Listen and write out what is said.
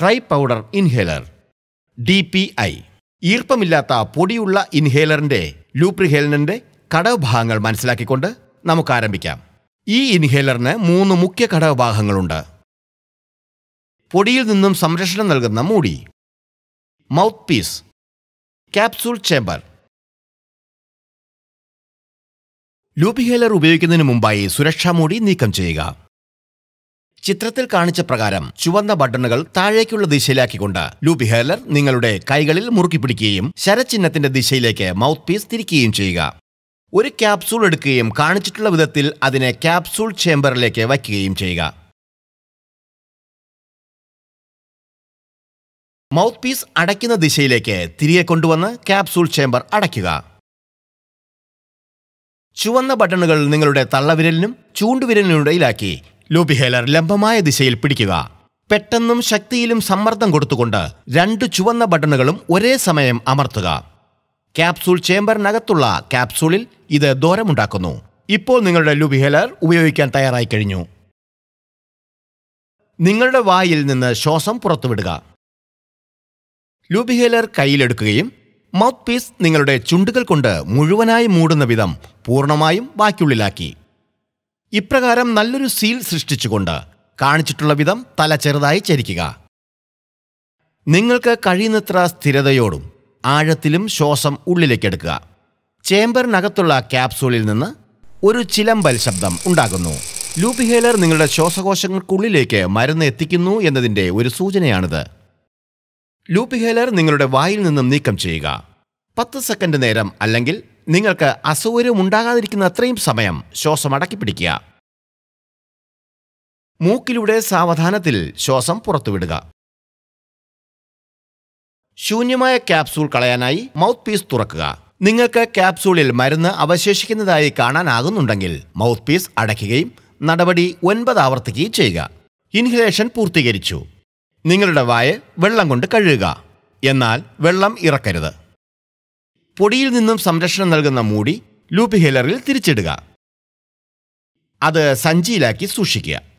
try powder inhaler D P I ഈർപ്പമില്ലാത്ത പൊടിയുള്ള ഇൻഹേലറിന്റെ ലൂപ്രിഹേലിന്റെ ഘടകഭാഗങ്ങൾ മനസ്സിലാക്കിക്കൊണ്ട് നമുക്ക് ആരംഭിക്കാം ഈ ഇൻഹേലറിന് മൂന്ന് മുഖ്യ ഘടകഭാഗങ്ങളുണ്ട് പൊടിയിൽ നിന്നും സംരക്ഷണം നൽകുന്ന മൂടി mouthpiece capsule chamber Lupihaler ഉപയോഗിക്കുന്നതിന് മുമ്പായി സുരക്ഷാ മൂടി നീക്കം ചെയ്യുക ചിത്രത്തിൽ കാണിച്ച പ്രകാരം ചുവന്ന ബട്ടണുകൾ താഴേക്കുള്ള ദിശയിലാക്കിക്കൊണ്ട് ലൂബി ഹേലർ നിങ്ങളുടെ കൈകളിൽ മുറുക്കി പിടിക്കുകയും ശരചിഹ്നത്തിന്റെ ദിശയിലേക്ക് മൗത്ത് പീസ് തിരിക്കുകയും ചെയ്യുക ഒരു ക്യാപ്സൂൾ എടുക്കുകയും കാണിച്ചിട്ടുള്ള വിധത്തിൽ അതിനെ ക്യാപ്സൂൾ ചേംബറിലേക്ക് വയ്ക്കുകയും ചെയ്യുക മൗത്ത് പീസ് അടയ്ക്കുന്ന ദിശയിലേക്ക് തിരികെ കൊണ്ടുവന്ന് ക്യാപ്സൂൾ ചേംബർ അടയ്ക്കുക ചുവന്ന ബട്ടണുകൾ നിങ്ങളുടെ തള്ളവിരലിനും ചൂണ്ടുവിരലിനും ഇടയിലാക്കി ലൂബി ലംബമായ ദിശയിൽ പിടിക്കുക പെട്ടെന്നും ശക്തിയിലും സമ്മർദ്ദം കൊടുത്തുകൊണ്ട് രണ്ട് ചുവന്ന ബട്ടണുകളും ഒരേ സമയം അമർത്തുക ക്യാപ്സൂൾ ചേംബറിനകത്തുള്ള ക്യാപ്സൂളിൽ ഇത് ദോരമുണ്ടാക്കുന്നു ഇപ്പോൾ നിങ്ങളുടെ ലൂബി ഉപയോഗിക്കാൻ തയ്യാറായി കഴിഞ്ഞു നിങ്ങളുടെ വായിൽ നിന്ന് ശ്വാസം പുറത്തുവിടുക ലൂബി കയ്യിലെടുക്കുകയും മൗത്ത് പീസ് നിങ്ങളുടെ ചുണ്ടുകൾ കൊണ്ട് മുഴുവനായി മൂടുന്ന വിധം പൂർണ്ണമായും ബാക്കിയുള്ളിലാക്കി ഇപ്രകാരം നല്ലൊരു സീൽ സൃഷ്ടിച്ചുകൊണ്ട് കാണിച്ചിട്ടുള്ള വിധം തല ചെറുതായി ചരിക്കുക നിങ്ങൾക്ക് കഴിയുന്നത്ര സ്ഥിരതയോടും ആഴത്തിലും ശ്വാസം എടുക്കുക ചേംബറിനകത്തുള്ള ക്യാപ്സൂളിൽ നിന്ന് ഒരു ചിലമ്പൽ ശബ്ദം ഉണ്ടാകുന്നു ലൂപ്പിഹേലർ നിങ്ങളുടെ ശ്വാസകോശങ്ങൾക്കുള്ളിലേക്ക് മരുന്ന് എത്തിക്കുന്നു എന്നതിൻ്റെ ഒരു സൂചനയാണിത് ലൂപ്പിഹേലർ നിങ്ങളുടെ വായിൽ നിന്നും നീക്കം ചെയ്യുക പത്ത് സെക്കൻഡ് നേരം അല്ലെങ്കിൽ നിങ്ങൾക്ക് അസൗകര്യം ഉണ്ടാകാതിരിക്കുന്ന അത്രയും സമയം ശ്വാസം അടക്കി പിടിക്കുക മൂക്കിലൂടെ സാവധാനത്തിൽ ശ്വാസം പുറത്തുവിടുക ശൂന്യമായ ക്യാപ്സൂൾ കളയാനായി മൗത്ത് പീസ് തുറക്കുക നിങ്ങൾക്ക് ക്യാപ്സൂളിൽ മരുന്ന് അവശേഷിക്കുന്നതായി കാണാനാകുന്നുണ്ടെങ്കിൽ മൗത്ത് പീസ് അടയ്ക്കുകയും നടപടി ഒൻപത് ആവർത്തിക്കുകയും ചെയ്യുക ഇൻഹലേഷൻ പൂർത്തീകരിച്ചു നിങ്ങളുടെ വായ വെള്ളം കൊണ്ട് കഴുകുക എന്നാൽ വെള്ളം ഇറക്കരുത് പൊടിയിൽ നിന്നും സംരക്ഷണം നൽകുന്ന മൂടി ലൂപ്പ് ഹീലറിൽ തിരിച്ചിടുക അത് സഞ്ചിയിലാക്കി സൂക്ഷിക്കുക